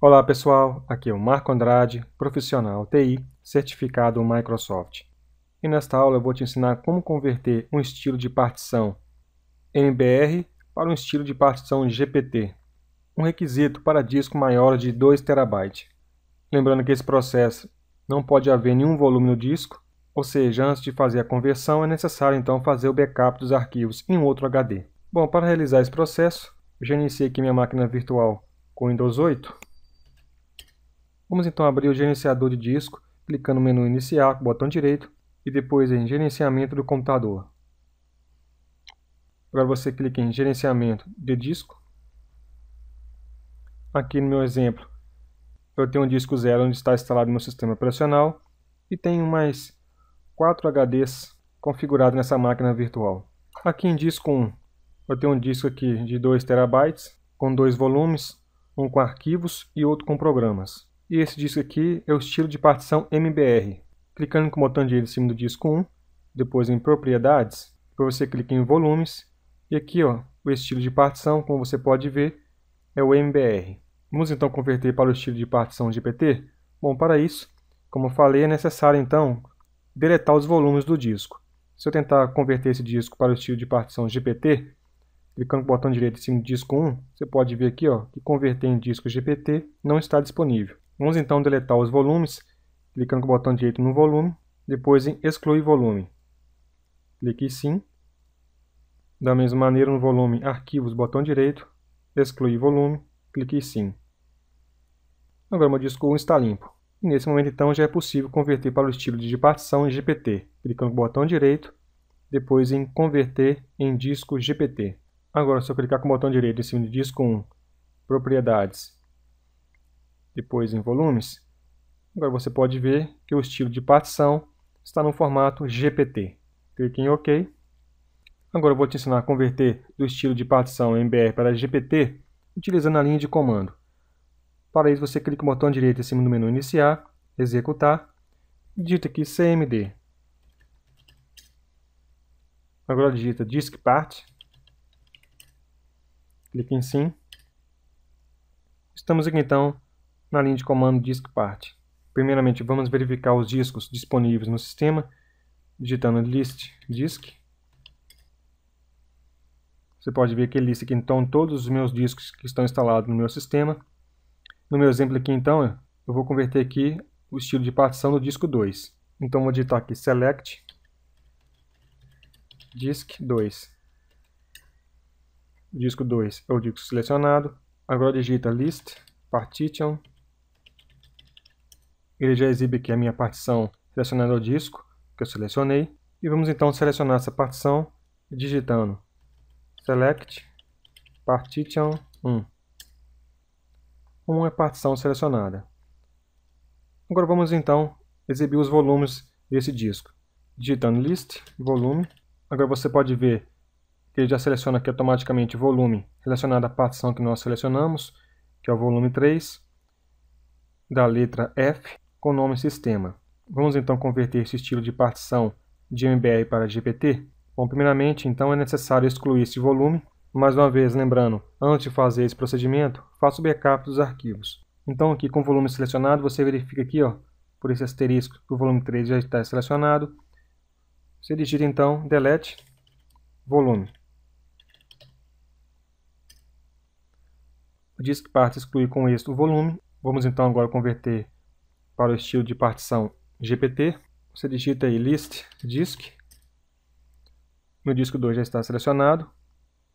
Olá pessoal, aqui é o Marco Andrade, profissional TI, certificado Microsoft. E nesta aula eu vou te ensinar como converter um estilo de partição MBR para um estilo de partição GPT, um requisito para disco maior de 2 TB. Lembrando que esse processo não pode haver nenhum volume no disco, ou seja, antes de fazer a conversão é necessário então fazer o backup dos arquivos em outro HD. Bom, para realizar esse processo, eu já iniciei aqui minha máquina virtual com Windows 8 Vamos então abrir o gerenciador de disco, clicando no menu iniciar com o botão direito e depois em gerenciamento do computador. Agora você clica em gerenciamento de disco. Aqui no meu exemplo, eu tenho um disco zero onde está instalado meu sistema operacional e tenho mais 4 HDs configurados nessa máquina virtual. Aqui em disco 1, eu tenho um disco aqui de 2 TB com dois volumes, um com arquivos e outro com programas. E esse disco aqui é o estilo de partição MBR. Clicando com o botão direito em cima do disco 1, depois em propriedades, depois você clica em volumes, e aqui ó, o estilo de partição, como você pode ver, é o MBR. Vamos então converter para o estilo de partição GPT? Bom, para isso, como eu falei, é necessário então deletar os volumes do disco. Se eu tentar converter esse disco para o estilo de partição GPT, clicando com o botão direito em cima do disco 1, você pode ver aqui ó, que converter em disco GPT não está disponível. Vamos então deletar os volumes, clicando com o botão direito no volume, depois em excluir volume. Clique em sim. Da mesma maneira no volume arquivos, botão direito, excluir volume, clique em sim. Agora meu disco 1 está limpo. E nesse momento então já é possível converter para o estilo de partição em GPT, clicando com o botão direito, depois em converter em disco GPT. Agora se eu clicar com o botão direito em cima do disco 1, propriedades depois em volumes. Agora você pode ver que o estilo de partição está no formato GPT. Clique em OK. Agora eu vou te ensinar a converter do estilo de partição MBR para GPT utilizando a linha de comando. Para isso você clica o botão direito em cima do menu Iniciar, Executar, e digita aqui CMD. Agora digita DiskPart, clique em Sim. Estamos aqui então na linha de comando disk part. Primeiramente, vamos verificar os discos disponíveis no sistema, digitando list disk. Você pode ver que lista aqui então todos os meus discos que estão instalados no meu sistema. No meu exemplo aqui então, eu vou converter aqui o estilo de partição do disco 2. Então vou digitar aqui select disk 2. Disco 2 é o disco selecionado. Agora digita list partition ele já exibe aqui a minha partição selecionada ao disco, que eu selecionei. E vamos então selecionar essa partição digitando select partition 1. Uma partição selecionada. Agora vamos então exibir os volumes desse disco. Digitando list, volume. Agora você pode ver que ele já seleciona aqui automaticamente o volume relacionado à partição que nós selecionamos, que é o volume 3, da letra F com o nome sistema. Vamos então converter esse estilo de partição de MBR para GPT? Bom, primeiramente, então, é necessário excluir esse volume. Mais uma vez, lembrando, antes de fazer esse procedimento, faça o backup dos arquivos. Então, aqui com o volume selecionado, você verifica aqui, ó, por esse asterisco, que o volume 3 já está selecionado. Você digita, então, delete volume. Diz que parte exclui com êxito o volume. Vamos, então, agora converter para o estilo de partição GPT, você digita aí list disk. No disco 2 já está selecionado.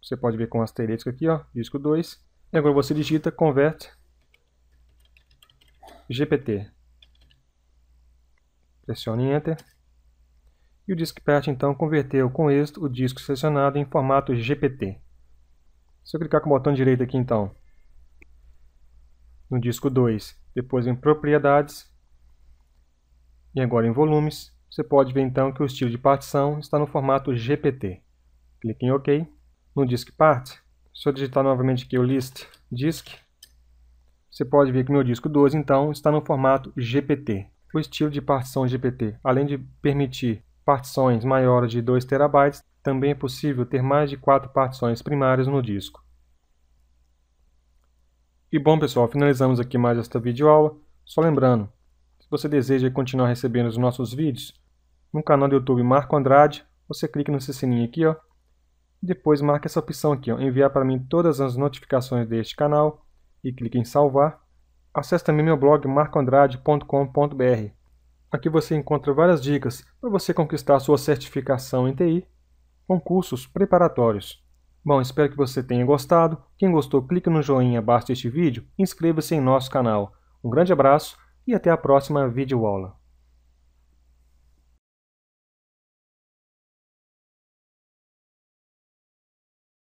Você pode ver com um asterisco aqui, ó, disco 2. E agora você digita convert GPT. Pressione Enter. E o DiskPatch então converteu com êxito o disco selecionado em formato GPT. Se eu clicar com o botão direito aqui então, no disco 2, depois em propriedades, e agora em volumes, você pode ver então que o estilo de partição está no formato GPT. Clique em OK. No Disk Part, se eu digitar novamente aqui o list disk, você pode ver que meu disco 12 então está no formato GPT. O estilo de partição GPT, além de permitir partições maiores de 2 TB, também é possível ter mais de 4 partições primárias no disco. E bom pessoal, finalizamos aqui mais esta videoaula. Só lembrando, você deseja continuar recebendo os nossos vídeos, no canal do YouTube Marco Andrade, você clica nesse sininho aqui, ó. Depois marca essa opção aqui, ó, enviar para mim todas as notificações deste canal e clique em salvar. Acesse também meu blog marcoandrade.com.br. Aqui você encontra várias dicas para você conquistar sua certificação em TI, concursos preparatórios. Bom, espero que você tenha gostado. Quem gostou, clique no joinha abaixo deste vídeo e inscreva-se em nosso canal. Um grande abraço e até a próxima videoaula.